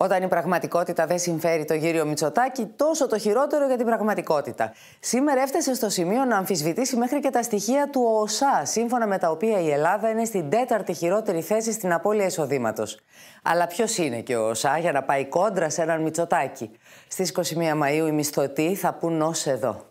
Όταν η πραγματικότητα δεν συμφέρει το γύριο Μητσοτάκη, τόσο το χειρότερο για την πραγματικότητα. Σήμερα έφτασε στο σημείο να αμφισβητήσει μέχρι και τα στοιχεία του ΟΣΑ, σύμφωνα με τα οποία η Ελλάδα είναι στην τέταρτη χειρότερη θέση στην απώλεια εισοδήματος. Αλλά ποιος είναι και ο ΟΣΑ για να πάει κόντρα σε έναν Μητσοτάκη. Στις 21 Μαου οι μισθωτοί θα πούν ως εδώ.